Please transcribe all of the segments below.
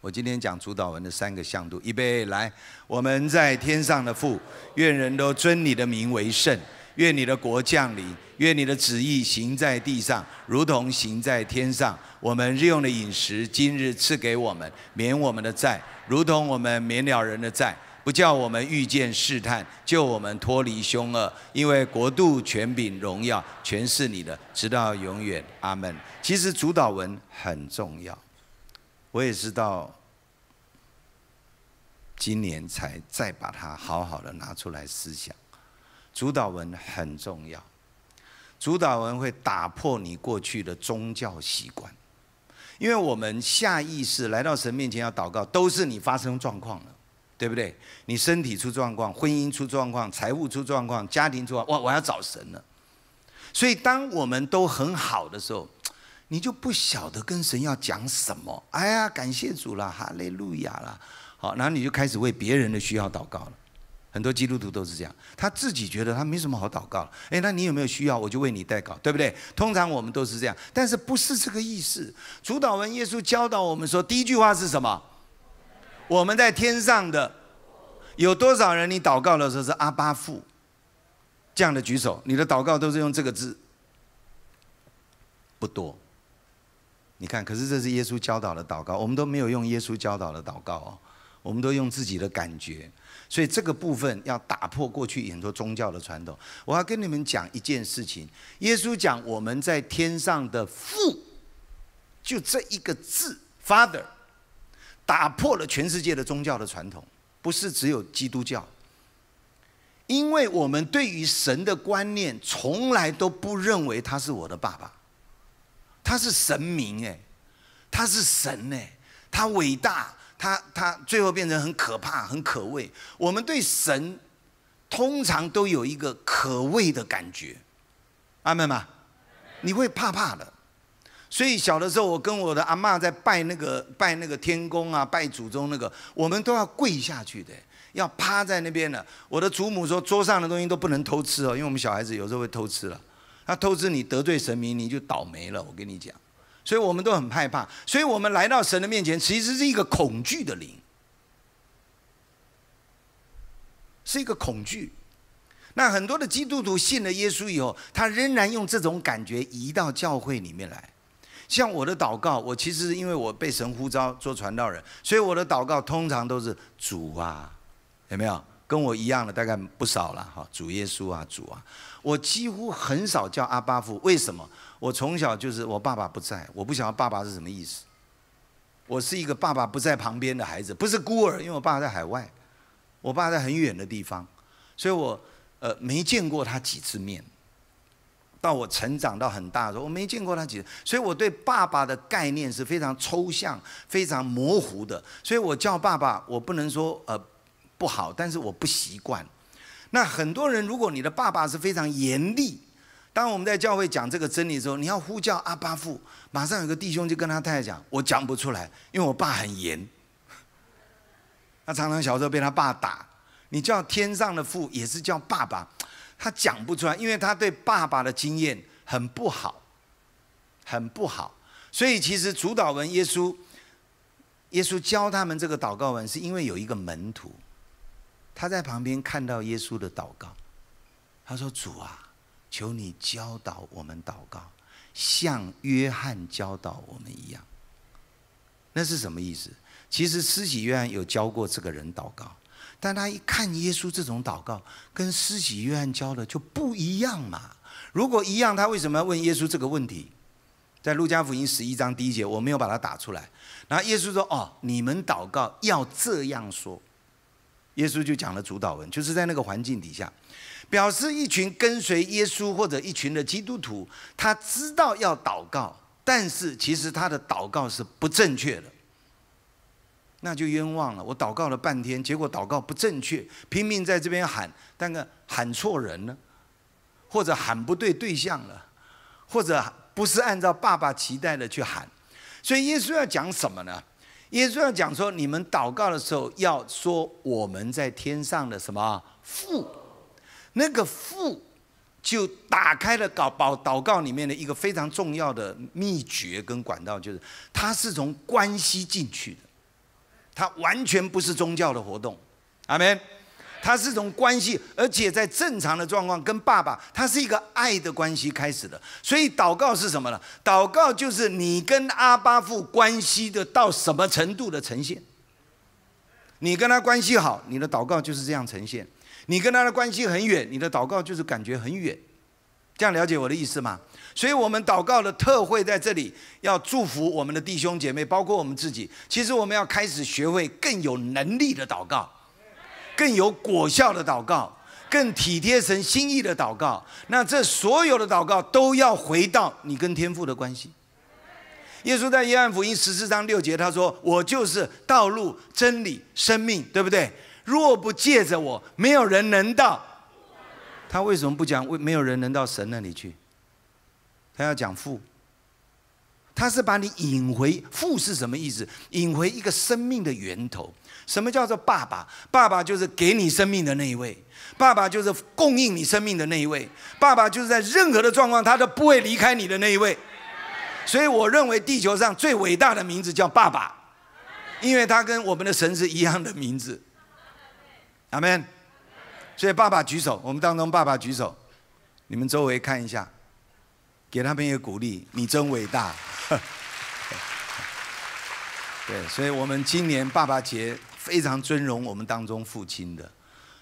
我今天讲主导文的三个向度，预备来。我们在天上的父，愿人都尊你的名为圣。愿你的国降临。愿你的旨意行在地上，如同行在天上。我们日用的饮食，今日赐给我们，免我们的债，如同我们免了人的债，不叫我们遇见试探，救我们脱离凶恶。因为国度、权柄、荣耀，全是你的，直到永远。阿门。其实主导文很重要。我也知道，今年才再把它好好的拿出来思想。主导文很重要，主导文会打破你过去的宗教习惯，因为我们下意识来到神面前要祷告，都是你发生状况了，对不对？你身体出状况，婚姻出状况，财务出状况，家庭出，况，我我要找神了。所以，当我们都很好的时候。你就不晓得跟神要讲什么？哎呀，感谢主了，哈利路亚了。好，然后你就开始为别人的需要祷告了。很多基督徒都是这样，他自己觉得他没什么好祷告了。哎，那你有没有需要，我就为你代祷，对不对？通常我们都是这样，但是不是这个意思？主导文，耶稣教导我们说，第一句话是什么？我们在天上的有多少人？你祷告的时候是阿巴父这样的举手，你的祷告都是用这个字，不多。你看，可是这是耶稣教导的祷告，我们都没有用耶稣教导的祷告哦，我们都用自己的感觉，所以这个部分要打破过去很多宗教的传统。我要跟你们讲一件事情，耶稣讲我们在天上的父，就这一个字 Father，打破了全世界的宗教的传统，不是只有基督教，因为我们对于神的观念，从来都不认为他是我的爸爸。他是神明哎，他是神哎，他伟大，他他最后变成很可怕、很可畏。我们对神通常都有一个可畏的感觉，阿妹吗？你会怕怕的。所以小的时候，我跟我的阿妈在拜那个拜那个天公啊，拜祖宗那个，我们都要跪下去的，要趴在那边的。我的祖母说，桌上的东西都不能偷吃哦，因为我们小孩子有时候会偷吃了。他透支你得罪神明，你就倒霉了。我跟你讲，所以我们都很害怕。所以我们来到神的面前，其实是一个恐惧的灵，是一个恐惧。那很多的基督徒信了耶稣以后，他仍然用这种感觉移到教会里面来。像我的祷告，我其实因为我被神呼召做传道人，所以我的祷告通常都是主啊，有没有跟我一样的大概不少了哈？主耶稣啊，主啊。我几乎很少叫阿巴父，为什么？我从小就是我爸爸不在，我不晓得爸爸是什么意思。我是一个爸爸不在旁边的孩子，不是孤儿，因为我爸在海外，我爸在很远的地方，所以我呃没见过他几次面。到我成长到很大的时候，我没见过他几次，所以我对爸爸的概念是非常抽象、非常模糊的。所以我叫爸爸，我不能说呃不好，但是我不习惯。那很多人，如果你的爸爸是非常严厉，当我们在教会讲这个真理的时候，你要呼叫阿巴父，马上有个弟兄就跟他太太讲：“我讲不出来，因为我爸很严。”他常常小时候被他爸打。你叫天上的父，也是叫爸爸，他讲不出来，因为他对爸爸的经验很不好，很不好。所以其实主导文，耶稣，耶稣教他们这个祷告文，是因为有一个门徒。他在旁边看到耶稣的祷告，他说：“主啊，求你教导我们祷告，像约翰教导我们一样。”那是什么意思？其实施洗约翰有教过这个人祷告，但他一看耶稣这种祷告，跟施洗约翰教的就不一样嘛。如果一样，他为什么要问耶稣这个问题？在路加福音十一章第一节，我没有把它打出来。然后耶稣说：“哦，你们祷告要这样说。”耶稣就讲了主导文，就是在那个环境底下，表示一群跟随耶稣或者一群的基督徒，他知道要祷告，但是其实他的祷告是不正确的，那就冤枉了。我祷告了半天，结果祷告不正确，拼命在这边喊，但是喊错人了，或者喊不对对象了，或者不是按照爸爸期待的去喊，所以耶稣要讲什么呢？耶稣要讲说，你们祷告的时候要说我们在天上的什么父，那个父就打开了祷祷祷告里面的一个非常重要的秘诀跟管道，就是它是从关系进去的，它完全不是宗教的活动。阿门。他是从关系，而且在正常的状况跟爸爸，他是一个爱的关系开始的。所以祷告是什么呢？祷告就是你跟阿巴父关系的到什么程度的呈现。你跟他关系好，你的祷告就是这样呈现；你跟他的关系很远，你的祷告就是感觉很远。这样了解我的意思吗？所以我们祷告的特会在这里要祝福我们的弟兄姐妹，包括我们自己。其实我们要开始学会更有能力的祷告。更有果效的祷告，更体贴神心意的祷告。那这所有的祷告都要回到你跟天父的关系。耶稣在约翰福音十四章六节他说：“我就是道路、真理、生命，对不对？若不借着我，没有人能到。”他为什么不讲“为没有人能到神那里去”？他要讲父。他是把你引回父是什么意思？引回一个生命的源头。什么叫做爸爸？爸爸就是给你生命的那一位，爸爸就是供应你生命的那一位，爸爸就是在任何的状况，他都不会离开你的那一位。所以我认为地球上最伟大的名字叫爸爸，因为他跟我们的神是一样的名字。阿门。所以爸爸举手，我们当中爸爸举手，你们周围看一下，给他们一个鼓励，你真伟大。对，所以我们今年爸爸节。非常尊荣我们当中父亲的，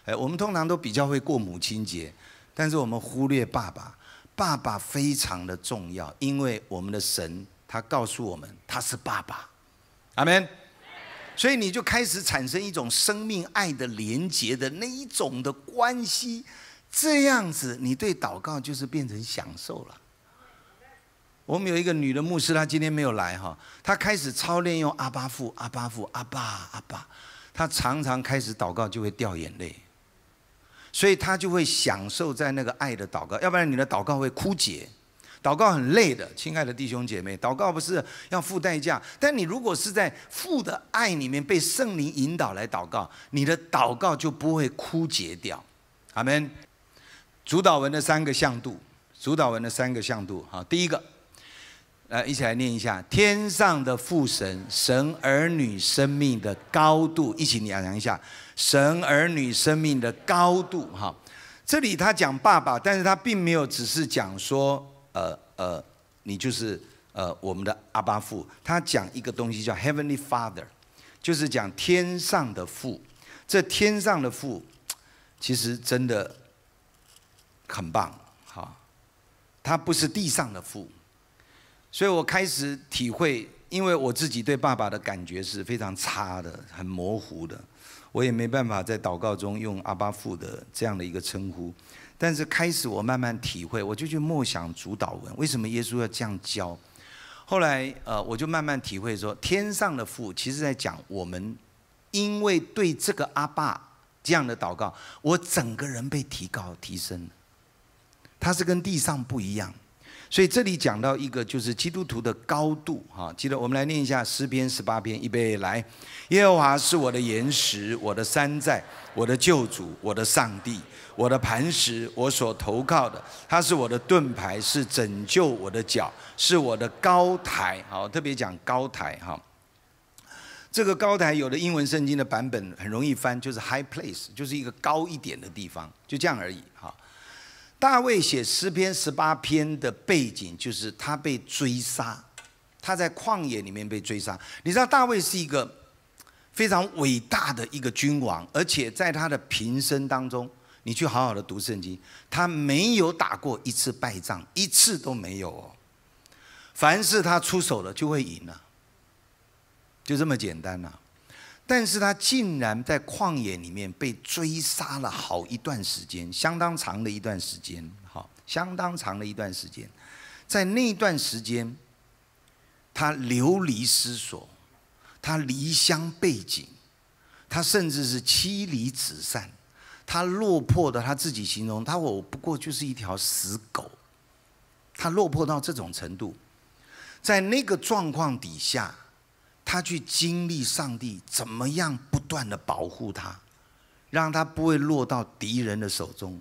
哎，我们通常都比较会过母亲节，但是我们忽略爸爸，爸爸非常的重要，因为我们的神他告诉我们他是爸爸，阿门。所以你就开始产生一种生命爱的连结的那一种的关系，这样子你对祷告就是变成享受了。我们有一个女的牧师，她今天没有来哈，她开始操练用阿巴父阿巴父阿爸阿爸。他常常开始祷告就会掉眼泪，所以他就会享受在那个爱的祷告。要不然你的祷告会枯竭，祷告很累的，亲爱的弟兄姐妹，祷告不是要付代价，但你如果是在父的爱里面被圣灵引导来祷告，你的祷告就不会枯竭掉。阿门。主导文的三个向度，主导文的三个向度。好，第一个。来，一起来念一下天上的父神，神儿女生命的高度，一起量一下神儿女生命的高度哈。这里他讲爸爸，但是他并没有只是讲说，呃呃，你就是呃我们的阿巴父。他讲一个东西叫 Heavenly Father，就是讲天上的父。这天上的父，其实真的很棒哈。他不是地上的父。所以我开始体会，因为我自己对爸爸的感觉是非常差的，很模糊的，我也没办法在祷告中用阿巴父的这样的一个称呼。但是开始我慢慢体会，我就去默想主导文，为什么耶稣要这样教？后来呃，我就慢慢体会说，天上的父其实在讲我们，因为对这个阿爸这样的祷告，我整个人被提高提升，他是跟地上不一样。所以这里讲到一个，就是基督徒的高度哈。记得我们来念一下诗篇十八篇，预备来。耶和华是我的岩石，我的山寨，我的救主，我的上帝，我的磐石，我所投靠的。他是我的盾牌，是拯救我的脚，是我的高台。好，特别讲高台哈。这个高台，有的英文圣经的版本很容易翻，就是 high place，就是一个高一点的地方，就这样而已哈。大卫写诗篇十八篇的背景就是他被追杀，他在旷野里面被追杀。你知道大卫是一个非常伟大的一个君王，而且在他的平生当中，你去好好的读圣经，他没有打过一次败仗，一次都没有哦。凡是他出手了，就会赢了，就这么简单呐。但是他竟然在旷野里面被追杀了好一段时间，相当长的一段时间，好，相当长的一段时间，在那段时间，他流离失所，他离乡背井，他甚至是妻离子散，他落魄的他自己形容他我不过就是一条死狗，他落魄到这种程度，在那个状况底下。他去经历上帝怎么样不断的保护他，让他不会落到敌人的手中，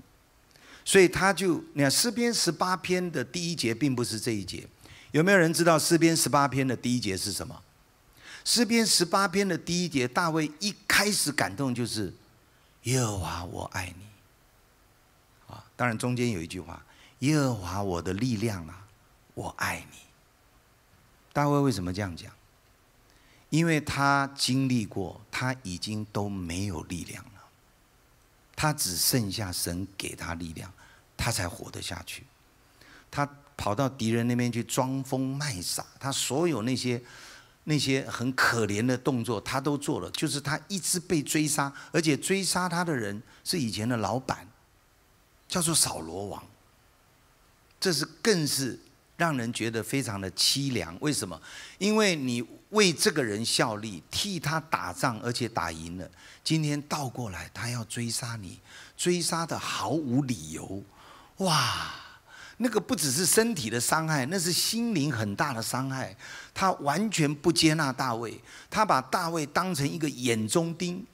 所以他就你看诗篇十八篇的第一节，并不是这一节。有没有人知道诗篇十八篇的第一节是什么？诗篇十八篇的第一节，大卫一开始感动就是耶和华我爱你啊！当然中间有一句话，耶和华我的力量啊，我爱你。大卫为什么这样讲？因为他经历过，他已经都没有力量了，他只剩下神给他力量，他才活得下去。他跑到敌人那边去装疯卖傻，他所有那些那些很可怜的动作，他都做了。就是他一直被追杀，而且追杀他的人是以前的老板，叫做扫罗王。这是更是让人觉得非常的凄凉。为什么？因为你。为这个人效力，替他打仗，而且打赢了。今天倒过来，他要追杀你，追杀的毫无理由。哇，那个不只是身体的伤害，那是心灵很大的伤害。他完全不接纳大卫，他把大卫当成一个眼中钉，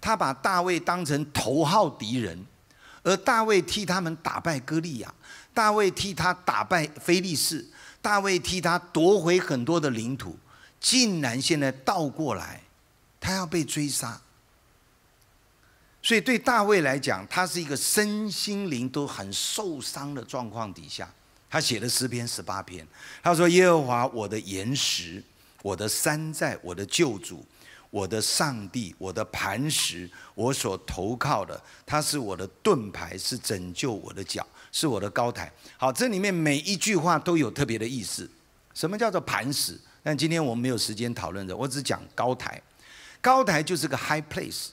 他把大卫当成头号敌人。而大卫替他们打败歌利亚，大卫替他打败菲利士，大卫替他夺回很多的领土。竟然现在倒过来，他要被追杀，所以对大卫来讲，他是一个身心灵都很受伤的状况底下，他写了诗篇十八篇，他说：“耶和华我的岩石，我的山寨，我的救主，我的上帝，我的磐石，我所投靠的，他是我的盾牌，是拯救我的脚，是我的高台。”好，这里面每一句话都有特别的意思。什么叫做磐石？但今天我们没有时间讨论的，我只讲高台。高台就是个 high place。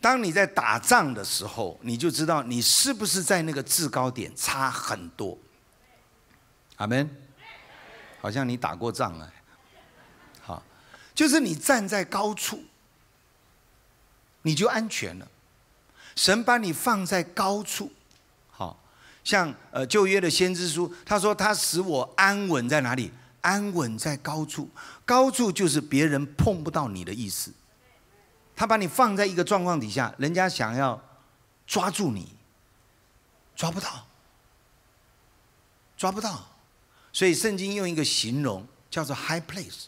当你在打仗的时候，你就知道你是不是在那个制高点差很多。阿门。好像你打过仗了，好，就是你站在高处，你就安全了。神把你放在高处，好像呃旧约的先知书，他说他使我安稳在哪里？安稳在高处，高处就是别人碰不到你的意思。他把你放在一个状况底下，人家想要抓住你，抓不到，抓不到。所以圣经用一个形容叫做 “high place”，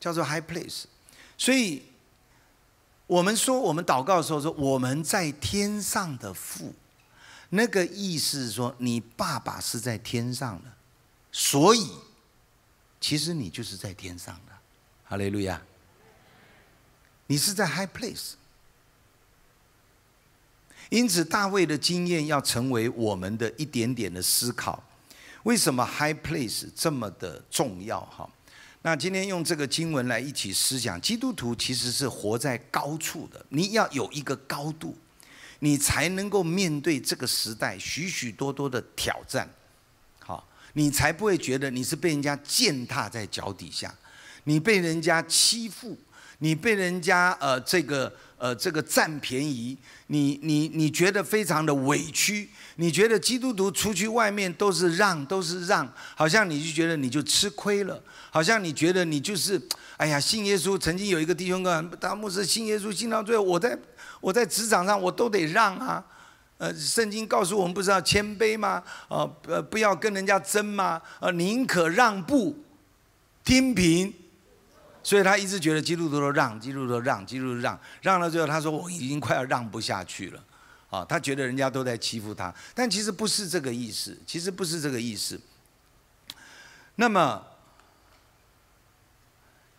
叫做 “high place”。所以我们说，我们祷告的时候说我们在天上的父，那个意思是说你爸爸是在天上的，所以。其实你就是在天上的，哈利路亚。你是在 high place。因此，大卫的经验要成为我们的一点点的思考。为什么 high place 这么的重要？哈，那今天用这个经文来一起思想，基督徒其实是活在高处的。你要有一个高度，你才能够面对这个时代许许多多的挑战。你才不会觉得你是被人家践踏在脚底下，你被人家欺负，你被人家呃这个呃这个占便宜，你你你觉得非常的委屈，你觉得基督徒出去外面都是让都是让，好像你就觉得你就吃亏了，好像你觉得你就是哎呀信耶稣，曾经有一个弟兄哥，他牧师信耶稣信到最后，我在我在职场上我都得让啊。呃，圣经告诉我们不是要谦卑吗？啊，呃，不要跟人家争吗？啊，宁可让步，听凭。所以他一直觉得基督都让，基督都让，基督让，让到最后，他说我已经快要让不下去了。啊，他觉得人家都在欺负他，但其实不是这个意思，其实不是这个意思。那么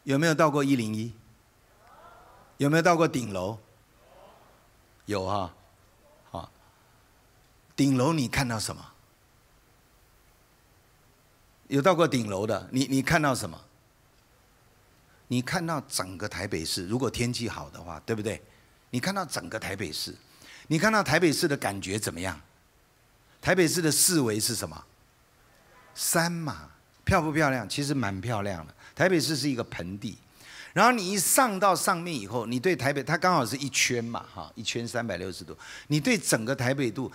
有没有到过一零一？有没有到过顶楼？有哈。顶楼，你看到什么？有到过顶楼的，你你看到什么？你看到整个台北市，如果天气好的话，对不对？你看到整个台北市，你看到台北市的感觉怎么样？台北市的四围是什么？山嘛，漂不漂亮？其实蛮漂亮的。台北市是一个盆地，然后你一上到上面以后，你对台北，它刚好是一圈嘛，哈，一圈三百六十度，你对整个台北度。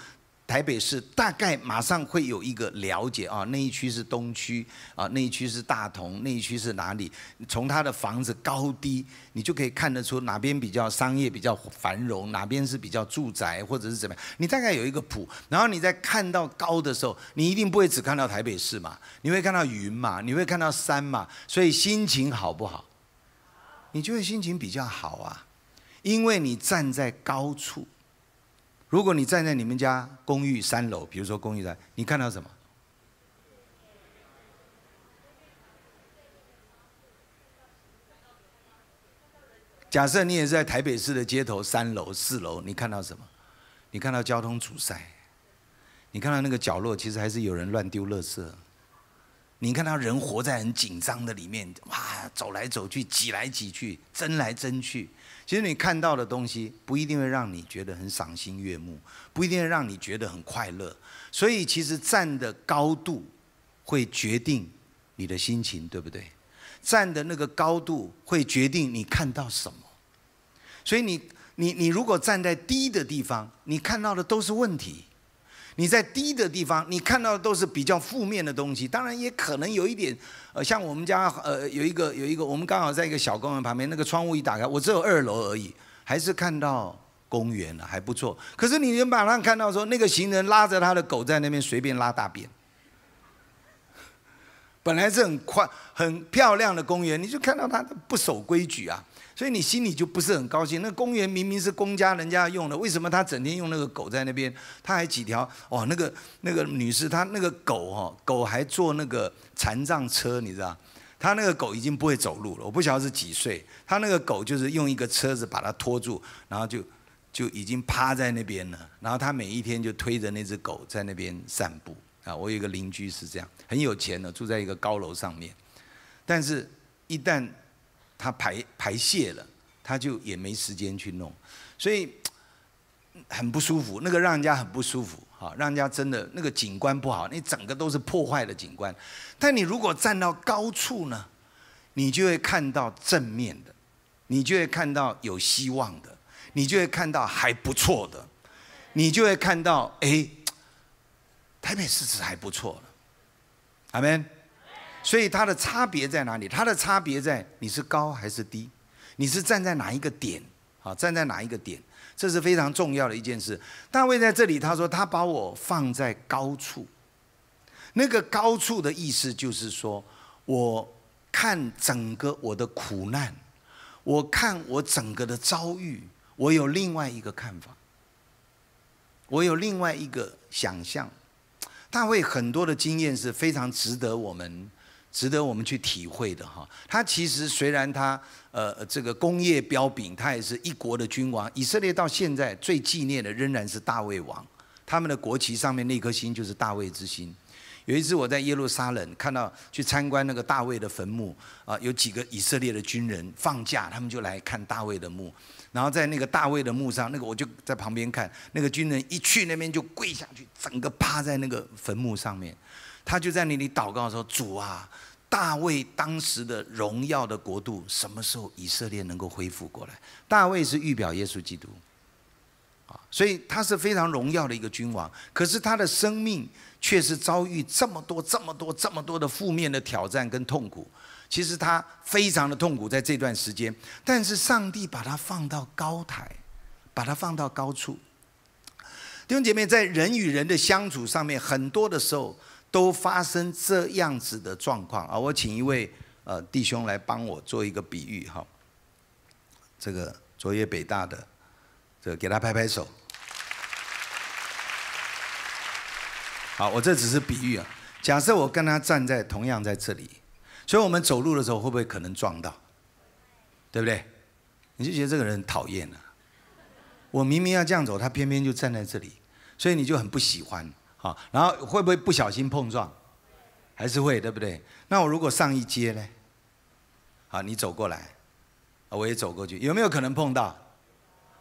台北市大概马上会有一个了解啊，那一区是东区啊，那一区是大同，那一区是哪里？从他的房子高低，你就可以看得出哪边比较商业比较繁荣，哪边是比较住宅或者是怎么样。你大概有一个谱，然后你在看到高的时候，你一定不会只看到台北市嘛，你会看到云嘛，你会看到山嘛，所以心情好不好？你就会心情比较好啊，因为你站在高处。如果你站在你们家公寓三楼，比如说公寓三，你看到什么？假设你也是在台北市的街头三楼、四楼，你看到什么？你看到交通阻塞，你看到那个角落其实还是有人乱丢垃圾，你看他人活在很紧张的里面，哇，走来走去，挤来挤去，争来争去。其实你看到的东西不一定会让你觉得很赏心悦目，不一定会让你觉得很快乐。所以，其实站的高度会决定你的心情，对不对？站的那个高度会决定你看到什么。所以，你、你、你如果站在低的地方，你看到的都是问题。你在低的地方，你看到的都是比较负面的东西。当然也可能有一点，呃，像我们家，呃，有一个有一个，我们刚好在一个小公园旁边，那个窗户一打开，我只有二楼而已，还是看到公园了，还不错。可是你马上看到说，那个行人拉着他的狗在那边随便拉大便，本来是很宽很漂亮的公园，你就看到他不守规矩啊。所以你心里就不是很高兴。那公园明明是公家人家用的，为什么他整天用那个狗在那边？他还几条？哦，那个那个女士，她那个狗哦，狗还坐那个残障车，你知道？她那个狗已经不会走路了，我不晓得是几岁。她那个狗就是用一个车子把它拖住，然后就就已经趴在那边了。然后他每一天就推着那只狗在那边散步啊。我有一个邻居是这样，很有钱的，住在一个高楼上面，但是一旦他排排泄了，他就也没时间去弄，所以很不舒服。那个让人家很不舒服，哈，让人家真的那个景观不好，你整个都是破坏的景观。但你如果站到高处呢，你就会看到正面的，你就会看到有希望的，你就会看到还不错的，你就会看到，哎，台北市是还不错了，阿门。所以它的差别在哪里？它的差别在你是高还是低，你是站在哪一个点？啊，站在哪一个点？这是非常重要的一件事。大卫在这里他说：“他把我放在高处。”那个高处的意思就是说，我看整个我的苦难，我看我整个的遭遇，我有另外一个看法，我有另外一个想象。大卫很多的经验是非常值得我们。值得我们去体会的哈，他其实虽然他呃这个工业标炳，他也是一国的君王。以色列到现在最纪念的仍然是大卫王，他们的国旗上面那颗星就是大卫之星。有一次我在耶路撒冷看到去参观那个大卫的坟墓啊，有几个以色列的军人放假，他们就来看大卫的墓。然后在那个大卫的墓上，那个我就在旁边看，那个军人一去那边就跪下去，整个趴在那个坟墓上面。他就在那里祷告说：“主啊，大卫当时的荣耀的国度，什么时候以色列能够恢复过来？大卫是预表耶稣基督，啊，所以他是非常荣耀的一个君王。可是他的生命却是遭遇这么多、这么多、这么多的负面的挑战跟痛苦。其实他非常的痛苦在这段时间。但是上帝把他放到高台，把他放到高处。弟兄姐妹，在人与人的相处上面，很多的时候。”都发生这样子的状况啊！我请一位呃弟兄来帮我做一个比喻哈。这个卓越北大的，这个给他拍拍手。好，我这只是比喻啊。假设我跟他站在同样在这里，所以我们走路的时候会不会可能撞到？对不对？你就觉得这个人讨厌了。我明明要这样走，他偏偏就站在这里，所以你就很不喜欢。好，然后会不会不小心碰撞？还是会，对不对？那我如果上一阶呢？好，你走过来，我也走过去，有没有可能碰到？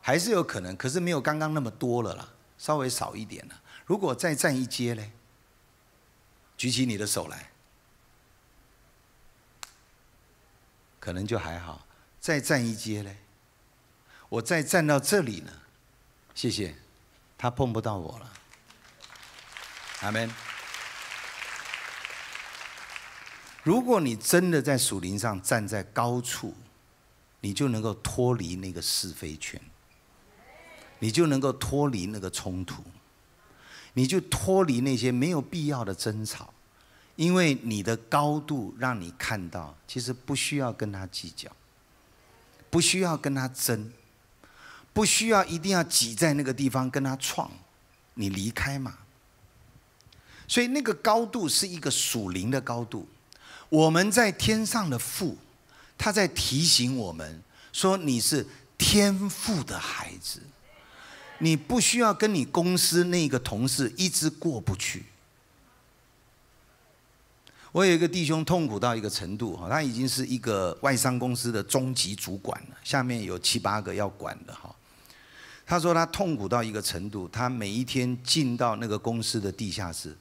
还是有可能，可是没有刚刚那么多了啦，稍微少一点了。如果再站一阶呢？举起你的手来，可能就还好。再站一阶呢？我再站到这里呢，谢谢，他碰不到我了。阿门。如果你真的在树林上站在高处，你就能够脱离那个是非圈，你就能够脱离那个冲突，你就脱离那些没有必要的争吵，因为你的高度让你看到，其实不需要跟他计较，不需要跟他争，不需要一定要挤在那个地方跟他撞，你离开嘛。所以那个高度是一个属灵的高度，我们在天上的父，他在提醒我们说你是天父的孩子，你不需要跟你公司那个同事一直过不去。我有一个弟兄痛苦到一个程度哈，他已经是一个外商公司的中级主管了，下面有七八个要管的哈。他说他痛苦到一个程度，他每一天进到那个公司的地下室。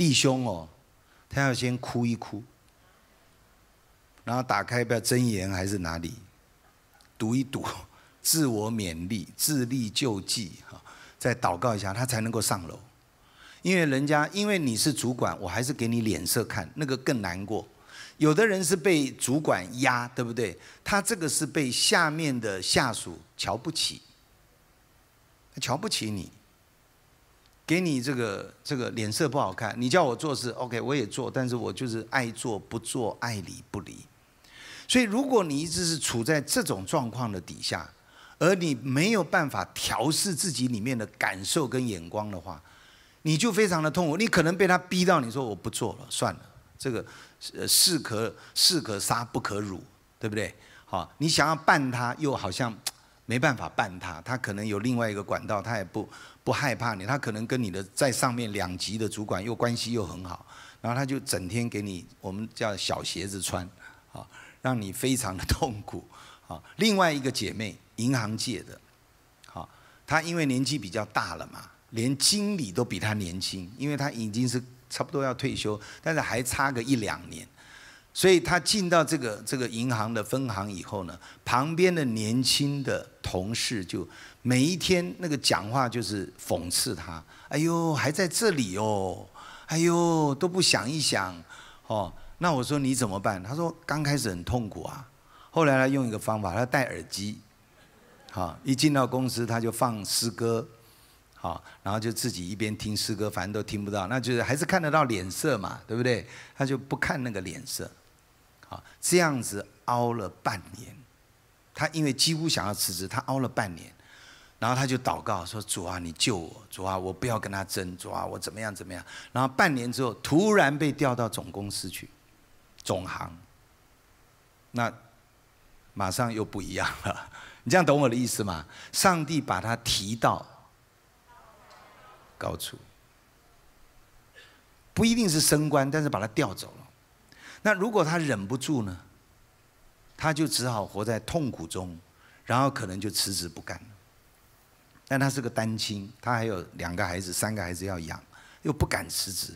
弟兄哦，他要先哭一哭，然后打开《不要真言》还是哪里读一读，自我勉励、自力救济哈，再祷告一下，他才能够上楼。因为人家，因为你是主管，我还是给你脸色看，那个更难过。有的人是被主管压，对不对？他这个是被下面的下属瞧不起，他瞧不起你。给你这个这个脸色不好看，你叫我做事 OK，我也做，但是我就是爱做不做，爱理不理。所以如果你一直是处在这种状况的底下，而你没有办法调试自己里面的感受跟眼光的话，你就非常的痛苦。你可能被他逼到你说我不做了，算了，这个士可士可杀不可辱，对不对？好，你想要办他又好像没办法办他，他可能有另外一个管道，他也不。不害怕你，他可能跟你的在上面两级的主管又关系又很好，然后他就整天给你我们叫小鞋子穿，啊，让你非常的痛苦啊。另外一个姐妹，银行界的，啊，她因为年纪比较大了嘛，连经理都比她年轻，因为她已经是差不多要退休，但是还差个一两年，所以她进到这个这个银行的分行以后呢，旁边的年轻的同事就。每一天那个讲话就是讽刺他，哎呦还在这里哦，哎呦都不想一想，哦，那我说你怎么办？他说刚开始很痛苦啊，后来他用一个方法，他戴耳机，好一进到公司他就放诗歌，好然后就自己一边听诗歌，反正都听不到，那就是还是看得到脸色嘛，对不对？他就不看那个脸色，好这样子熬了半年，他因为几乎想要辞职，他熬了半年。然后他就祷告说：“主啊，你救我！主啊，我不要跟他争！主啊，我怎么样怎么样？”然后半年之后，突然被调到总公司去，总行。那马上又不一样了。你这样懂我的意思吗？上帝把他提到高处，不一定是升官，但是把他调走了。那如果他忍不住呢？他就只好活在痛苦中，然后可能就辞职不干。但他是个单亲，他还有两个孩子、三个孩子要养，又不敢辞职，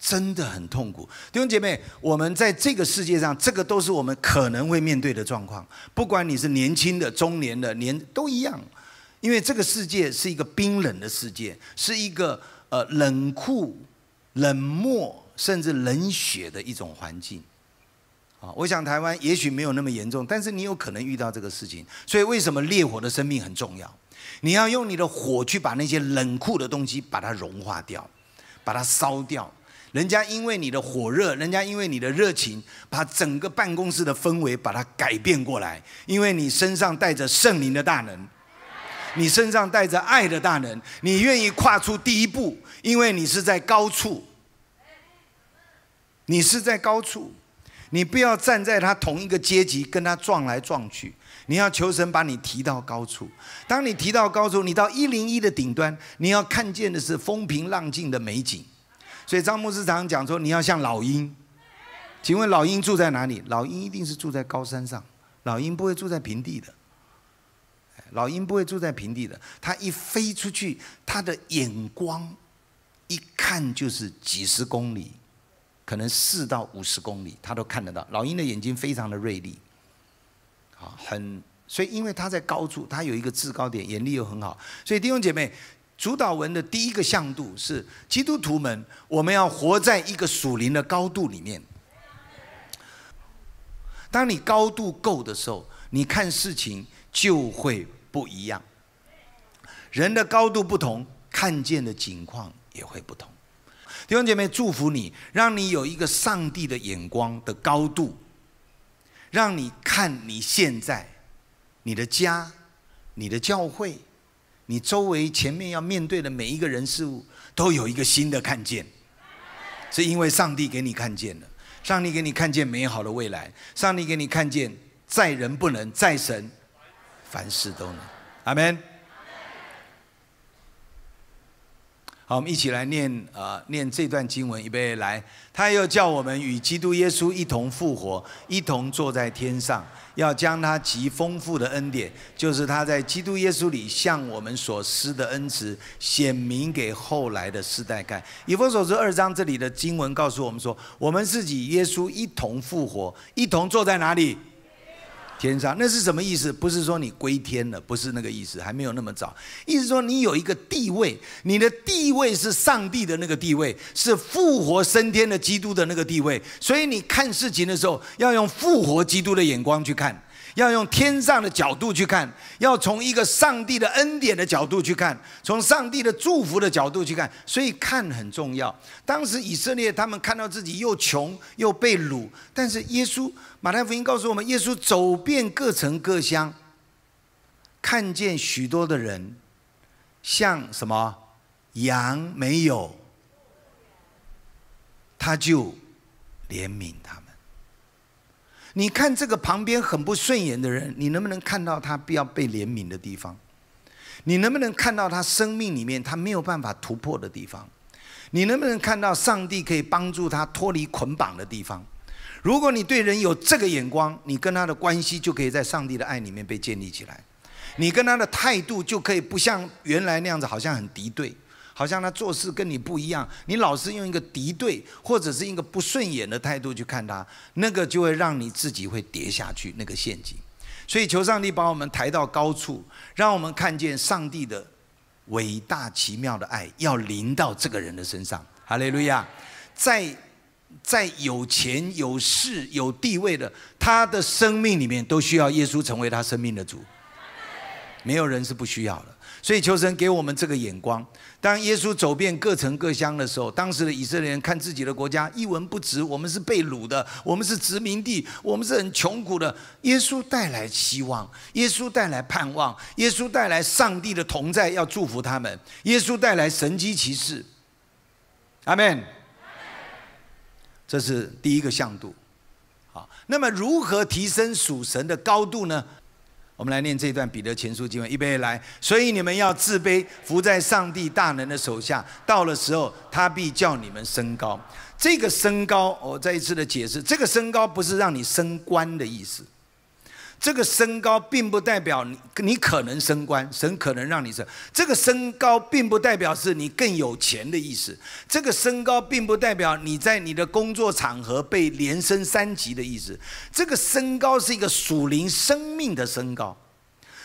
真的很痛苦。弟兄姐妹，我们在这个世界上，这个都是我们可能会面对的状况。不管你是年轻的、中年的、年都一样，因为这个世界是一个冰冷的世界，是一个呃冷酷、冷漠甚至冷血的一种环境。啊，我想台湾也许没有那么严重，但是你有可能遇到这个事情。所以为什么烈火的生命很重要？你要用你的火去把那些冷酷的东西把它融化掉，把它烧掉。人家因为你的火热，人家因为你的热情，把整个办公室的氛围把它改变过来。因为你身上带着圣灵的大能，你身上带着爱的大能，你愿意跨出第一步，因为你是在高处，你是在高处。你不要站在他同一个阶级跟他撞来撞去，你要求神把你提到高处。当你提到高处，你到一零一的顶端，你要看见的是风平浪静的美景。所以张牧师常常讲说，你要像老鹰。请问老鹰住在哪里？老鹰一定是住在高山上，老鹰不会住在平地的。老鹰不会住在平地的，它一飞出去，它的眼光，一看就是几十公里。可能四到五十公里，他都看得到。老鹰的眼睛非常的锐利，啊，很所以因为它在高处，它有一个制高点，眼力又很好。所以弟兄姐妹，主导文的第一个向度是基督徒们，我们要活在一个属灵的高度里面。当你高度够的时候，你看事情就会不一样。人的高度不同，看见的景况也会不同。弟兄姐妹，祝福你，让你有一个上帝的眼光的高度，让你看你现在、你的家、你的教会、你周围、前面要面对的每一个人事物，都有一个新的看见。是因为上帝给你看见了，上帝给你看见美好的未来，上帝给你看见，在人不能，在神凡事都能。阿门。好，我们一起来念，呃，念这段经文，预备来。他又叫我们与基督耶稣一同复活，一同坐在天上，要将他极丰富的恩典，就是他在基督耶稣里向我们所施的恩慈，显明给后来的世代看。以弗所书二章这里的经文告诉我们说，我们自己耶稣一同复活，一同坐在哪里？天上那是什么意思？不是说你归天了，不是那个意思，还没有那么早。意思说你有一个地位，你的地位是上帝的那个地位，是复活升天的基督的那个地位。所以你看事情的时候，要用复活基督的眼光去看。要用天上的角度去看，要从一个上帝的恩典的角度去看，从上帝的祝福的角度去看，所以看很重要。当时以色列他们看到自己又穷又被掳，但是耶稣马太福音告诉我们，耶稣走遍各城各乡，看见许多的人像什么羊没有，他就怜悯他。你看这个旁边很不顺眼的人，你能不能看到他不要被怜悯的地方？你能不能看到他生命里面他没有办法突破的地方？你能不能看到上帝可以帮助他脱离捆绑的地方？如果你对人有这个眼光，你跟他的关系就可以在上帝的爱里面被建立起来，你跟他的态度就可以不像原来那样子好像很敌对。好像他做事跟你不一样，你老是用一个敌对或者是一个不顺眼的态度去看他，那个就会让你自己会跌下去那个陷阱。所以求上帝把我们抬到高处，让我们看见上帝的伟大奇妙的爱要临到这个人的身上。哈利路亚，在在有钱有势有地位的他的生命里面，都需要耶稣成为他生命的主，没有人是不需要的。所以，求神给我们这个眼光。当耶稣走遍各城各乡的时候，当时的以色列人看自己的国家一文不值，我们是被掳的，我们是殖民地，我们是很穷苦的。耶稣带来希望，耶稣带来盼望，耶稣带来上帝的同在，要祝福他们。耶稣带来神机骑士。阿门。这是第一个向度。好，那么如何提升属神的高度呢？我们来念这一段《彼得前书》经文，预备来。所以你们要自卑，伏在上帝大能的手下。到了时候，他必叫你们升高。这个升高，我再一次的解释，这个升高不是让你升官的意思。这个升高并不代表你你可能升官，神可能让你升。这个升高并不代表是你更有钱的意思，这个升高并不代表你在你的工作场合被连升三级的意思。这个升高是一个属灵生命的升高，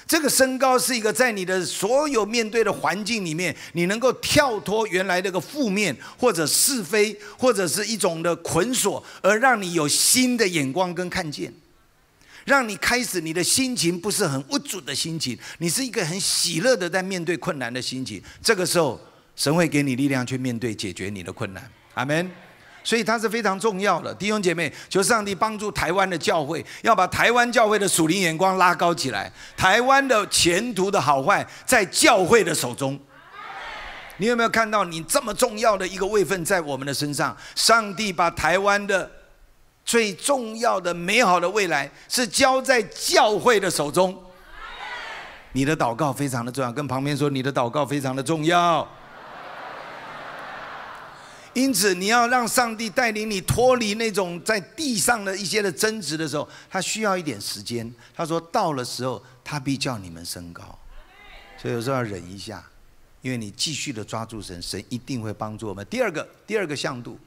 这个升高是一个在你的所有面对的环境里面，你能够跳脱原来那个负面或者是非或者是一种的捆锁，而让你有新的眼光跟看见。让你开始，你的心情不是很无助的心情，你是一个很喜乐的在面对困难的心情。这个时候，神会给你力量去面对、解决你的困难。阿门。所以它是非常重要的，弟兄姐妹，求上帝帮助台湾的教会，要把台湾教会的属灵眼光拉高起来。台湾的前途的好坏在教会的手中。你有没有看到你这么重要的一个位份在我们的身上？上帝把台湾的。最重要的美好的未来是交在教会的手中。你的祷告非常的重要，跟旁边说你的祷告非常的重要。因此，你要让上帝带领你脱离那种在地上的一些的争执的时候，他需要一点时间。他说到了时候，他必叫你们升高。所以有时候要忍一下，因为你继续的抓住神，神一定会帮助我们。第二个，第二个向度。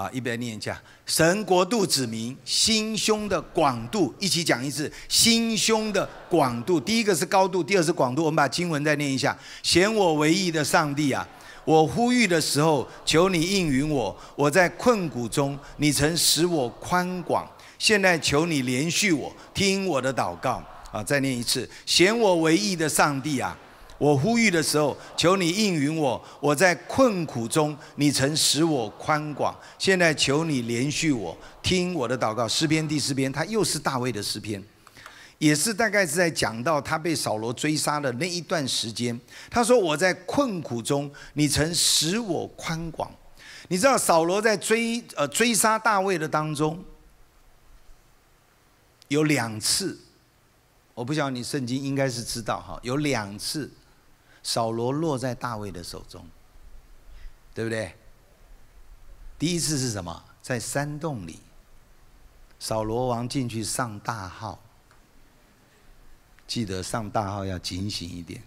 好，一边念一下，神国度子民心胸的广度，一起讲一次心胸的广度。第一个是高度，第二是广度。我们把经文再念一下：显我为一的上帝啊，我呼吁的时候，求你应允我。我在困苦中，你曾使我宽广。现在求你连续我，听我的祷告。啊，再念一次，显我为一的上帝啊。我呼吁的时候，求你应允我。我在困苦中，你曾使我宽广。现在求你连续我，听我的祷告。诗篇第四篇，它又是大卫的诗篇，也是大概是在讲到他被扫罗追杀的那一段时间。他说：“我在困苦中，你曾使我宽广。”你知道扫罗在追呃追杀大卫的当中，有两次，我不晓得你圣经应该是知道哈，有两次。扫罗落在大卫的手中，对不对？第一次是什么？在山洞里，扫罗王进去上大号，记得上大号要警醒一点，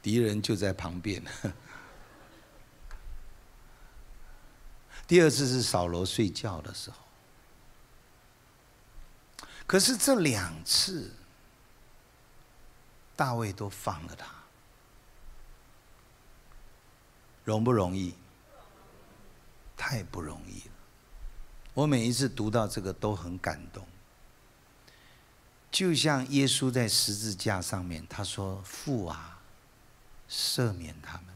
敌人就在旁边。第二次是扫罗睡觉的时候，可是这两次。大卫都放了他，容不容易？太不容易了。我每一次读到这个都很感动，就像耶稣在十字架上面，他说：“父啊，赦免他们，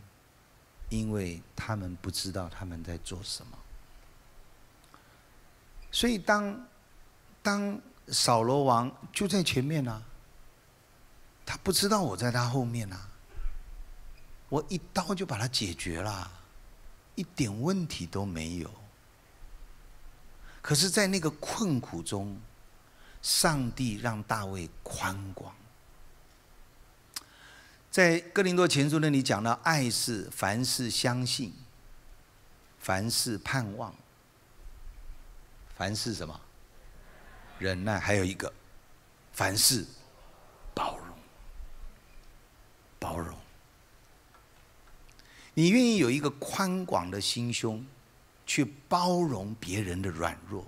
因为他们不知道他们在做什么。”所以当当扫罗王就在前面呢。他不知道我在他后面啊，我一刀就把他解决了，一点问题都没有。可是，在那个困苦中，上帝让大卫宽广。在哥林多前书那里讲到，爱是凡事相信，凡事盼望，凡事什么？忍耐，还有一个，凡事包容。包容，你愿意有一个宽广的心胸，去包容别人的软弱，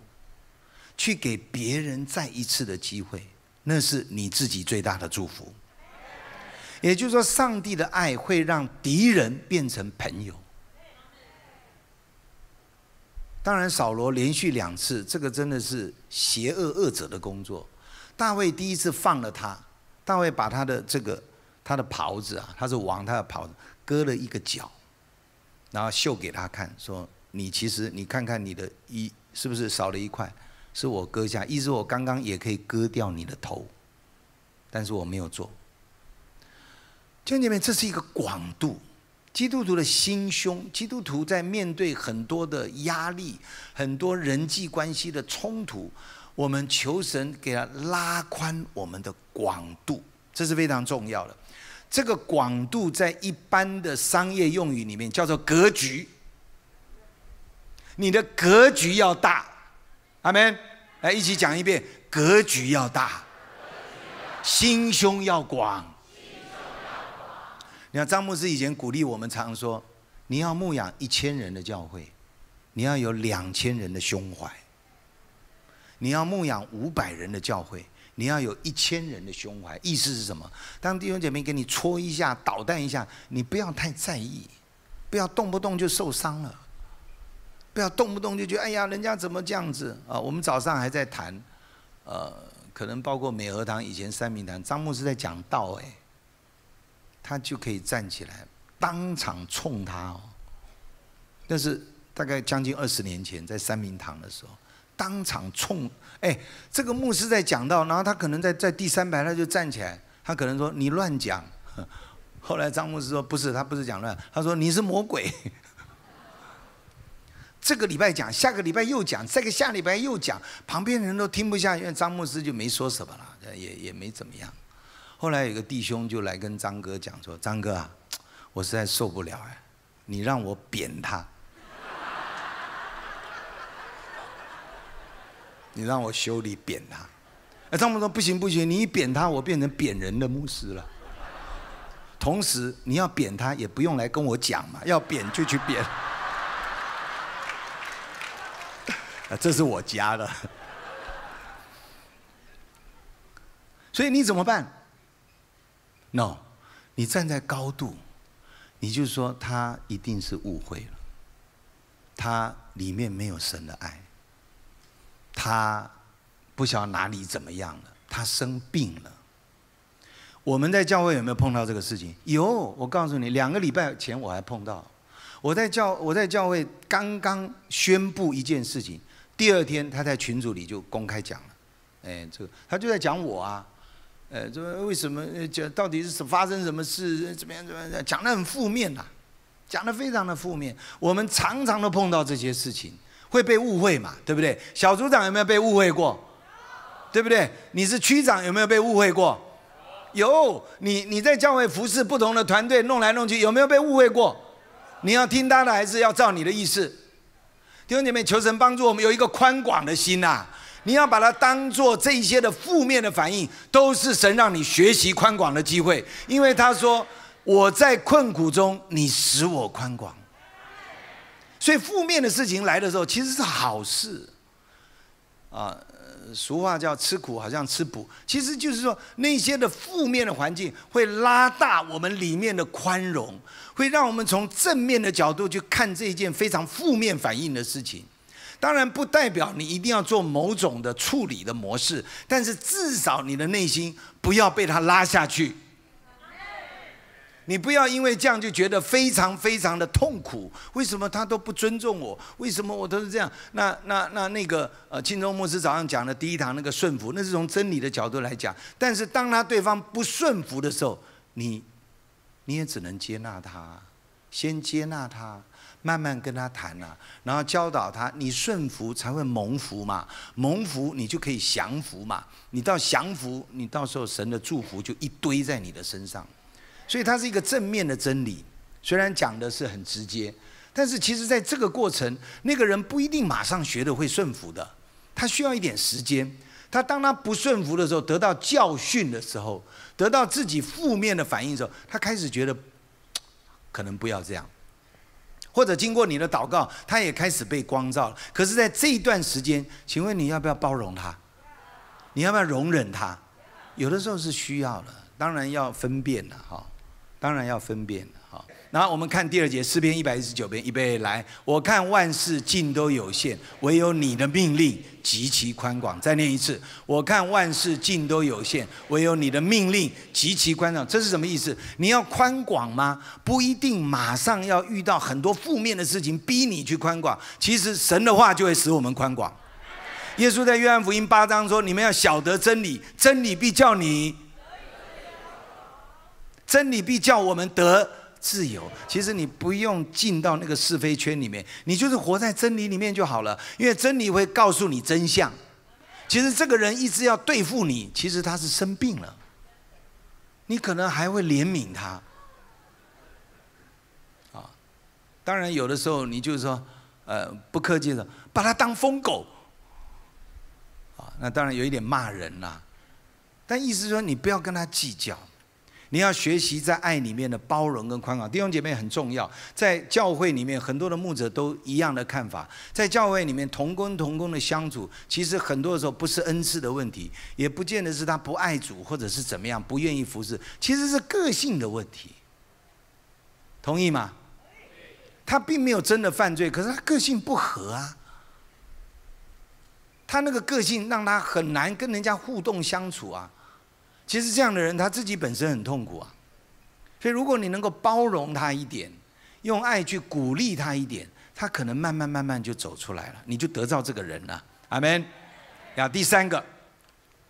去给别人再一次的机会，那是你自己最大的祝福。也就是说，上帝的爱会让敌人变成朋友。当然，扫罗连续两次，这个真的是邪恶恶者的工作。大卫第一次放了他，大卫把他的这个。他的袍子啊，他是王，他的袍子割了一个角，然后秀给他看，说：“你其实你看看你的衣是不是少了一块，是我割下，意思我刚刚也可以割掉你的头，但是我没有做。”就那边，这是一个广度，基督徒的心胸，基督徒在面对很多的压力，很多人际关系的冲突，我们求神给他拉宽我们的广度，这是非常重要的。这个广度在一般的商业用语里面叫做格局，你的格局要大，阿门！来一起讲一遍：格局要大，心胸要广。你看张牧师以前鼓励我们常说：你要牧养一千人的教会，你要有两千人的胸怀；你要牧养五百人的教会。你要有一千人的胸怀，意思是什么？当弟兄姐妹给你戳一下、捣蛋一下，你不要太在意，不要动不动就受伤了，不要动不动就觉得哎呀，人家怎么这样子啊？我们早上还在谈，呃，可能包括美和堂以前三明堂张牧师在讲道，哎，他就可以站起来当场冲他哦。但是大概将近二十年前，在三明堂的时候。当场冲，哎，这个牧师在讲到，然后他可能在在第三排，他就站起来，他可能说你乱讲。后来张牧师说不是，他不是讲乱，他说你是魔鬼。这个礼拜讲，下个礼拜又讲，这个下礼拜又讲，旁边人都听不下因为张牧师就没说什么了，也也没怎么样。后来有个弟兄就来跟张哥讲说，张哥啊，我实在受不了哎，你让我贬他。你让我修理贬他，哎，他们说不行不行，你一贬他，我变成贬人的牧师了。同时，你要贬他也不用来跟我讲嘛，要贬就去贬。啊，这是我家的。所以你怎么办？No，你站在高度，你就说他一定是误会了，他里面没有神的爱。他不晓得哪里怎么样了，他生病了。我们在教会有没有碰到这个事情？有，我告诉你，两个礼拜前我还碰到。我在教我在教会刚刚宣布一件事情，第二天他在群组里就公开讲了。哎，这个他就在讲我啊，呃，这个为什么讲？到底是发生什么事？怎么样怎么样？讲的很负面呐，讲的非常的负面。我们常常都碰到这些事情。会被误会嘛？对不对？小组长有没有被误会过？对不对？你是区长有没有被误会过？有。你你在教会服侍不同的团队，弄来弄去有没有被误会过？你要听他的，还是要照你的意思？弟兄姐妹，求神帮助我们有一个宽广的心呐！你要把它当做这些的负面的反应，都是神让你学习宽广的机会，因为他说：“我在困苦中，你使我宽广。”所以负面的事情来的时候，其实是好事。啊，俗话叫吃苦好像吃补，其实就是说那些的负面的环境会拉大我们里面的宽容，会让我们从正面的角度去看这一件非常负面反应的事情。当然，不代表你一定要做某种的处理的模式，但是至少你的内心不要被它拉下去。你不要因为这样就觉得非常非常的痛苦。为什么他都不尊重我？为什么我都是这样？那那那那个呃，青州牧师早上讲的第一堂那个顺服，那是从真理的角度来讲。但是当他对方不顺服的时候，你你也只能接纳他，先接纳他，慢慢跟他谈啊，然后教导他。你顺服才会蒙福嘛，蒙福你就可以降服嘛。你到降服，你到时候神的祝福就一堆在你的身上。所以它是一个正面的真理，虽然讲的是很直接，但是其实在这个过程，那个人不一定马上学的会顺服的，他需要一点时间。他当他不顺服的时候，得到教训的时候，得到自己负面的反应的时候，他开始觉得可能不要这样，或者经过你的祷告，他也开始被光照。可是，在这一段时间，请问你要不要包容他？你要不要容忍他？有的时候是需要的，当然要分辨了哈。当然要分辨好，然那我们看第二节诗篇一百一十九篇预备来，我看万事尽都有限，唯有你的命令极其宽广。再念一次，我看万事尽都有限，唯有你的命令极其宽广。这是什么意思？你要宽广吗？不一定马上要遇到很多负面的事情逼你去宽广。其实神的话就会使我们宽广。耶稣在约翰福音八章说：“你们要晓得真理，真理必叫你。”真理必叫我们得自由。其实你不用进到那个是非圈里面，你就是活在真理里面就好了。因为真理会告诉你真相。其实这个人一直要对付你，其实他是生病了。你可能还会怜悯他。啊，当然有的时候你就是说，呃，不客气的，把他当疯狗。啊，那当然有一点骂人啦，但意思说你不要跟他计较。你要学习在爱里面的包容跟宽广，弟兄姐妹很重要。在教会里面，很多的牧者都一样的看法。在教会里面，同工同工的相处，其实很多的时候不是恩赐的问题，也不见得是他不爱主或者是怎么样不愿意服侍，其实是个性的问题。同意吗？他并没有真的犯罪，可是他个性不合啊。他那个个性让他很难跟人家互动相处啊。其实这样的人他自己本身很痛苦啊，所以如果你能够包容他一点，用爱去鼓励他一点，他可能慢慢慢慢就走出来了，你就得到这个人了。阿门。那第三个，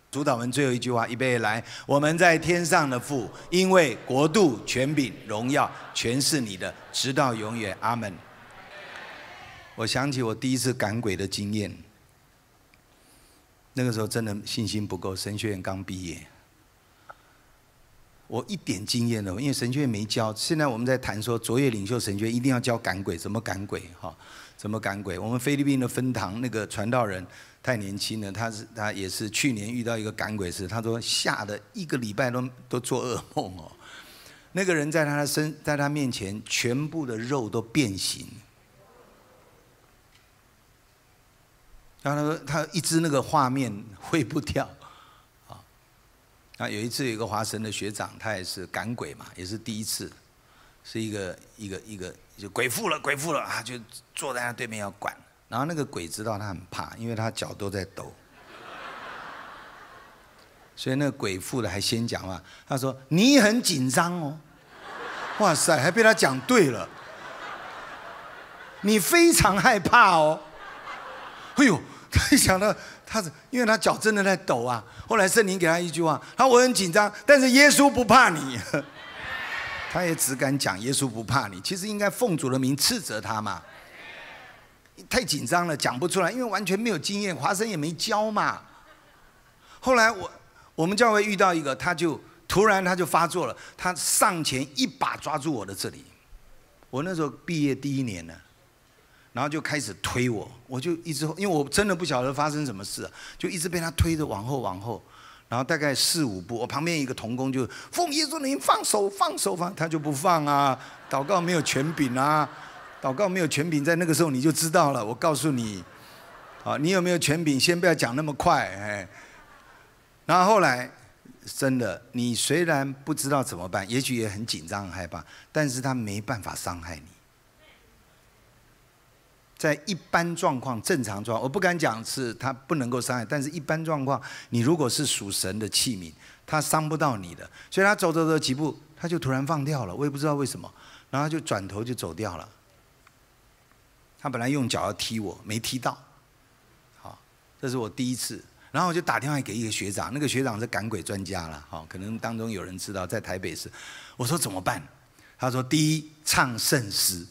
主导文最后一句话，预备来，我们在天上的父，因为国度、权柄、荣耀，全是你的，直到永远。阿门。我想起我第一次赶鬼的经验，那个时候真的信心不够，神学院刚毕业。我一点经验都没有，因为神学院没教。现在我们在谈说，卓越领袖神学院一定要教赶鬼，怎么赶鬼？哈，怎么赶鬼？我们菲律宾的分堂那个传道人太年轻了，他是他也是去年遇到一个赶鬼时，他说吓得一个礼拜都都做噩梦哦。那个人在他的身在他面前，全部的肉都变形。然后他说，他一直那个画面挥不掉。啊，有一次有一个华神的学长，他也是赶鬼嘛，也是第一次，是一个一个一个就鬼附了，鬼附了啊，就坐在那对面要管。然后那个鬼知道他很怕，因为他脚都在抖，所以那个鬼附的还先讲话，他说：“你很紧张哦，哇塞，还被他讲对了，你非常害怕哦。”哎呦，他一想到。他是，因为他脚真的在抖啊。后来圣灵给他一句话，他说：“我很紧张，但是耶稣不怕你。” 他也只敢讲耶稣不怕你。其实应该奉主的名斥责他嘛。太紧张了，讲不出来，因为完全没有经验，华生也没教嘛。后来我我们教会遇到一个，他就突然他就发作了，他上前一把抓住我的这里。我那时候毕业第一年呢。然后就开始推我，我就一直，因为我真的不晓得发生什么事，就一直被他推着往后往后，然后大概四五步，我旁边一个童工就奉耶稣，你放手放手放，他就不放啊！祷告没有权柄啊！祷告没有权柄，在那个时候你就知道了。我告诉你，啊，你有没有权柄？先不要讲那么快，哎。然后后来，真的，你虽然不知道怎么办，也许也很紧张、很害怕，但是他没办法伤害你。在一般状况、正常状我不敢讲是他不能够伤害，但是一般状况，你如果是属神的器皿，他伤不到你的。所以他走走走几步，他就突然放掉了，我也不知道为什么。然后就转头就走掉了。他本来用脚要踢我，没踢到。好，这是我第一次。然后我就打电话给一个学长，那个学长是赶鬼专家了，好，可能当中有人知道，在台北市。我说怎么办？他说：第一，唱圣诗。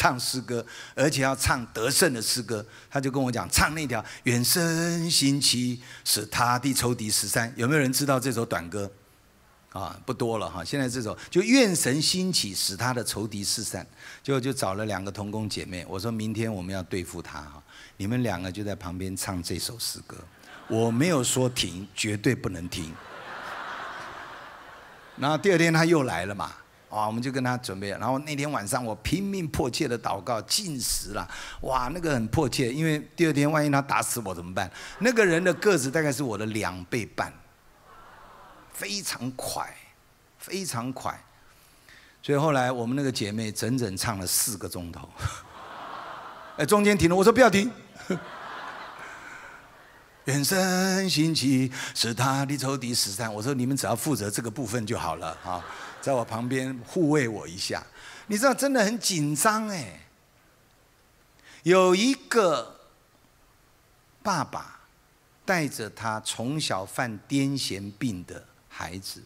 唱诗歌，而且要唱得胜的诗歌。他就跟我讲，唱那条远生兴起，使他的仇敌十散。有没有人知道这首短歌？啊，不多了哈。现在这首就怨神兴起，使他的仇敌四散。就就找了两个童工姐妹，我说明天我们要对付他哈，你们两个就在旁边唱这首诗歌。我没有说停，绝对不能停。然后第二天他又来了嘛。啊，我们就跟他准备，然后那天晚上我拼命迫切的祷告，禁食了，哇，那个很迫切，因为第二天万一他打死我怎么办？那个人的个子大概是我的两倍半，非常快，非常快，所以后来我们那个姐妹整整唱了四个钟头，哎，中间停了，我说不要停。人 生新奇是他的仇敌，十三，我说你们只要负责这个部分就好了，啊。在我旁边护卫我一下，你知道真的很紧张哎。有一个爸爸带着他从小犯癫痫病的孩子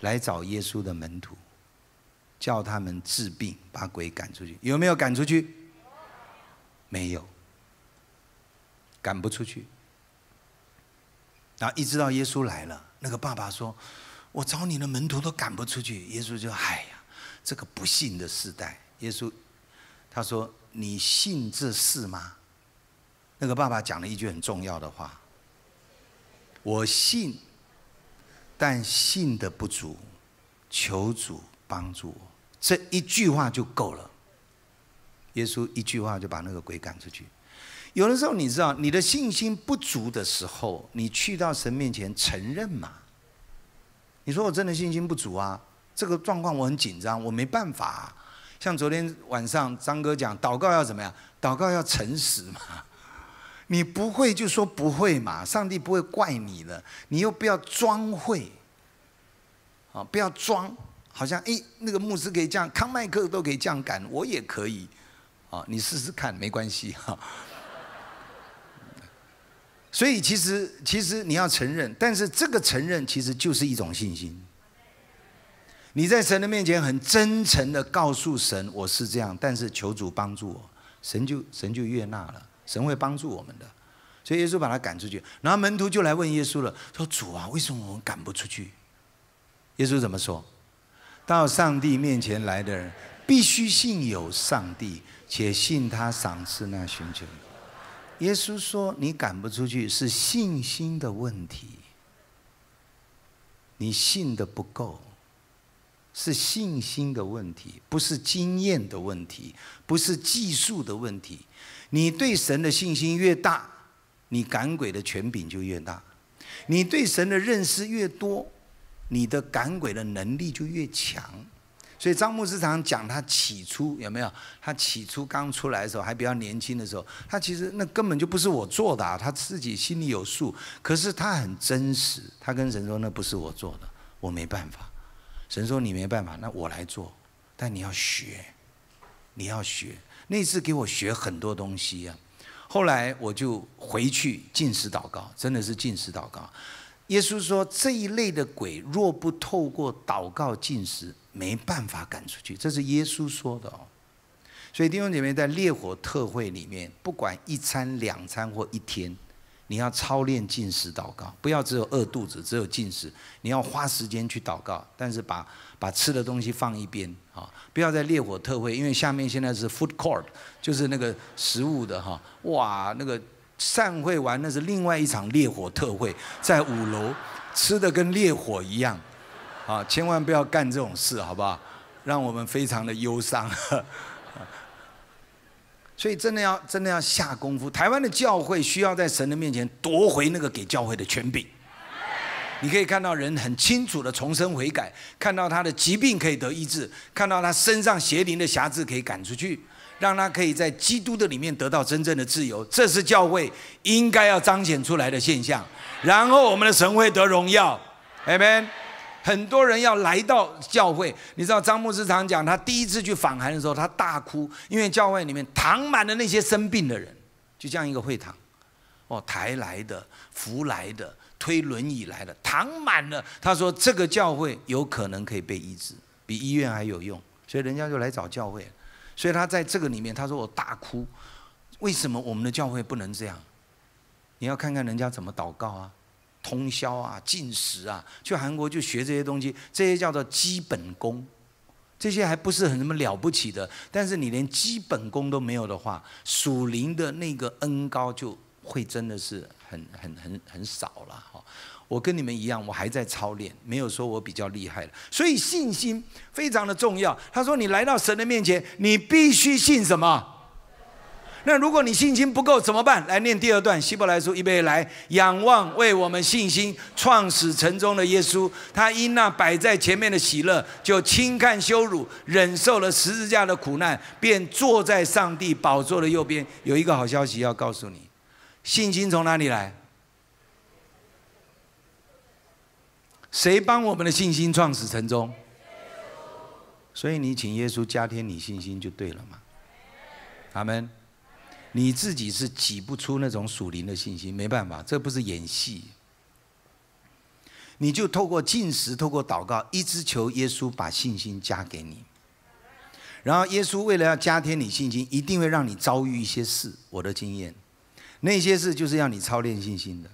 来找耶稣的门徒，叫他们治病，把鬼赶出去。有没有赶出去？没有，赶不出去。然后一直到耶稣来了，那个爸爸说。我找你的门徒都赶不出去，耶稣就说：“哎呀，这个不信的时代。”耶稣他说：“你信这事吗？”那个爸爸讲了一句很重要的话：“我信，但信的不足，求主帮助我。”这一句话就够了。耶稣一句话就把那个鬼赶出去。有的时候，你知道，你的信心不足的时候，你去到神面前承认嘛。你说我真的信心不足啊，这个状况我很紧张，我没办法。像昨天晚上张哥讲，祷告要怎么样？祷告要诚实嘛。你不会就说不会嘛，上帝不会怪你的。你又不要装会，啊，不要装，好像诶那个牧师可以这样，康麦克都可以这样赶，我也可以，啊，你试试看，没关系哈。所以，其实，其实你要承认，但是这个承认其实就是一种信心。你在神的面前很真诚的告诉神，我是这样，但是求主帮助我，神就神就悦纳了，神会帮助我们的。所以耶稣把他赶出去，然后门徒就来问耶稣了，说：“主啊，为什么我们赶不出去？”耶稣怎么说？到上帝面前来的人，必须信有上帝，且信他赏赐那寻求的。耶稣说：“你赶不出去，是信心的问题。你信的不够，是信心的问题，不是经验的问题，不是技术的问题。你对神的信心越大，你赶鬼的权柄就越大；你对神的认识越多，你的赶鬼的能力就越强。”所以张牧师常讲，他起初有没有？他起初刚出来的时候，还比较年轻的时候，他其实那根本就不是我做的，他自己心里有数。可是他很真实，他跟神说：“那不是我做的，我没办法。”神说：“你没办法，那我来做，但你要学，你要学。”那次给我学很多东西呀。后来我就回去尽食祷告，真的是尽食祷告。耶稣说：“这一类的鬼，若不透过祷告进食，没办法赶出去。”这是耶稣说的哦。所以弟兄姐妹在烈火特会里面，不管一餐、两餐或一天，你要操练进食祷告，不要只有饿肚子，只有进食。你要花时间去祷告，但是把把吃的东西放一边啊！不要在烈火特会，因为下面现在是 food court，就是那个食物的哈。哇，那个。散会完那是另外一场烈火特会，在五楼吃的跟烈火一样，啊，千万不要干这种事，好不好？让我们非常的忧伤。所以真的要真的要下功夫，台湾的教会需要在神的面前夺回那个给教会的权柄。你可以看到人很清楚的重生悔改，看到他的疾病可以得医治，看到他身上邪灵的瑕疵可以赶出去。让他可以在基督的里面得到真正的自由，这是教会应该要彰显出来的现象。然后我们的神会得荣耀，Amen。很多人要来到教会，你知道张牧师常讲，他第一次去访韩的时候，他大哭，因为教会里面躺满了那些生病的人，就像一个会堂，哦，抬来的、扶来的、推轮椅来的，躺满了。他说这个教会有可能可以被医治，比医院还有用，所以人家就来找教会。所以他在这个里面，他说我大哭，为什么我们的教会不能这样？你要看看人家怎么祷告啊，通宵啊，进食啊，去韩国就学这些东西，这些叫做基本功，这些还不是很什么了不起的。但是你连基本功都没有的话，属灵的那个恩高就。会真的是很很很很少了哈！我跟你们一样，我还在操练，没有说我比较厉害了。所以信心非常的重要。他说：“你来到神的面前，你必须信什么？”那如果你信心不够怎么办？来念第二段《希伯来书》预备来仰望为我们信心创始成终的耶稣。他因那摆在前面的喜乐，就轻看羞辱，忍受了十字架的苦难，便坐在上帝宝座的右边。有一个好消息要告诉你。信心从哪里来？谁帮我们的信心创始成终？所以你请耶稣加添你信心就对了嘛？阿门。你自己是挤不出那种属灵的信心，没办法，这不是演戏。你就透过进食，透过祷告，一直求耶稣把信心加给你。然后耶稣为了要加添你信心，一定会让你遭遇一些事。我的经验。那些事就是要你操练信心的，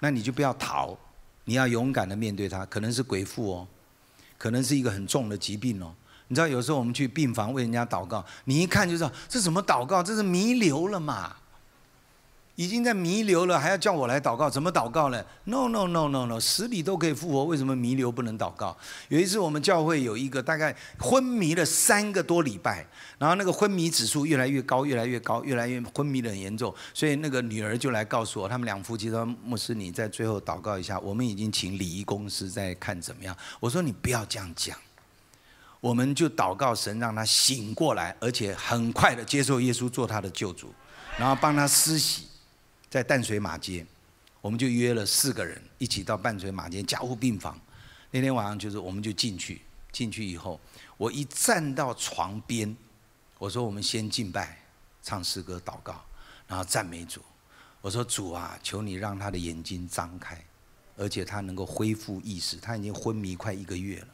那你就不要逃，你要勇敢的面对它。可能是鬼附哦，可能是一个很重的疾病哦。你知道有时候我们去病房为人家祷告，你一看就知道这怎么祷告，这是弥留了嘛。已经在弥留了，还要叫我来祷告，怎么祷告呢？No No No No No，死里都可以复活，为什么弥留不能祷告？有一次我们教会有一个大概昏迷了三个多礼拜，然后那个昏迷指数越来越高，越来越高，越来越昏迷的很严重，所以那个女儿就来告诉我，他们两夫妻说牧师，你在最后祷告一下，我们已经请礼仪公司在看怎么样。我说你不要这样讲，我们就祷告神让他醒过来，而且很快的接受耶稣做他的救主，然后帮他施洗。在淡水马街，我们就约了四个人一起到淡水马街加护病房。那天晚上就是，我们就进去，进去以后，我一站到床边，我说我们先敬拜，唱诗歌祷告，然后赞美主。我说主啊，求你让他的眼睛张开，而且他能够恢复意识。他已经昏迷快一个月了。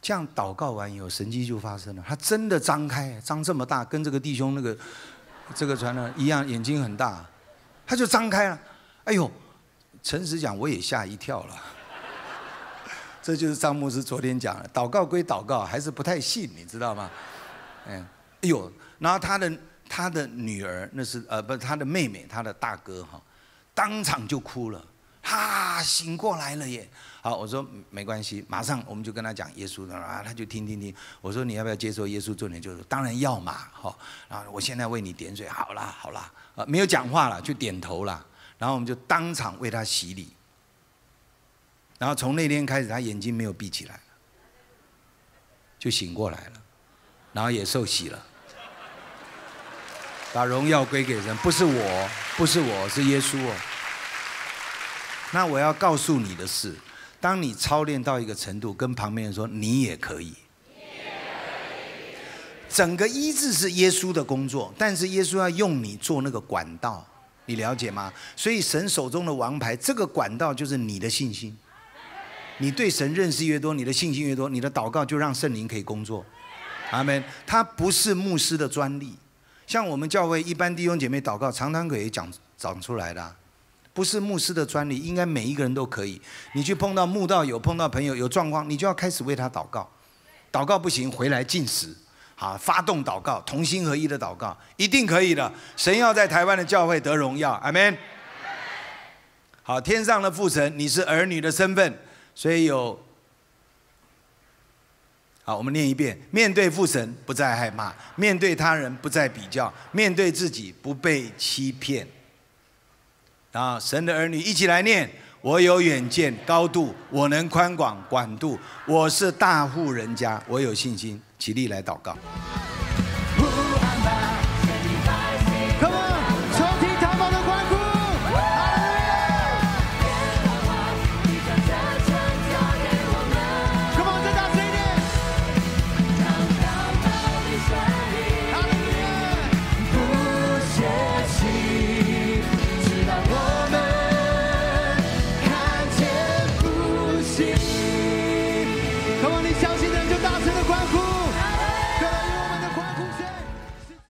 这样祷告完以后，神迹就发生了，他真的张开，张这么大，跟这个弟兄那个。这个船呢，一样眼睛很大，他就张开了，哎呦，诚实讲我也吓一跳了。这就是张牧师昨天讲的，祷告归祷告，还是不太信，你知道吗？嗯，哎呦，然后他的他的女儿，那是呃，不，他的妹妹，他的大哥哈，当场就哭了，啊，醒过来了耶。好，我说没关系，马上我们就跟他讲耶稣的啊，他就听听听。我说你要不要接受耶稣做你救主？当然要嘛，好，然后我现在为你点水，好啦好啦，啊没有讲话了，就点头了。然后我们就当场为他洗礼。然后从那天开始，他眼睛没有闭起来，就醒过来了，然后也受洗了。把荣耀归给人，不是我，不是我，是耶稣。哦。那我要告诉你的是，当你操练到一个程度，跟旁边人说你也可以。整个医治是耶稣的工作，但是耶稣要用你做那个管道，你了解吗？所以神手中的王牌，这个管道就是你的信心。你对神认识越多，你的信心越多，你的祷告就让圣灵可以工作。阿门。它不是牧师的专利，像我们教会一般弟兄姐妹祷告，常常可以讲讲出来的。不是牧师的专利，应该每一个人都可以。你去碰到牧道，有碰到朋友，有状况，你就要开始为他祷告。祷告不行，回来进食，好，发动祷告，同心合一的祷告，一定可以的。神要在台湾的教会得荣耀，阿门。好，天上的父神，你是儿女的身份，所以有。好，我们念一遍：面对父神不再害怕，面对他人不再比较，面对自己不被欺骗。啊！神的儿女，一起来念：我有远见高度，我能宽广广度，我是大户人家，我有信心。起立来祷告。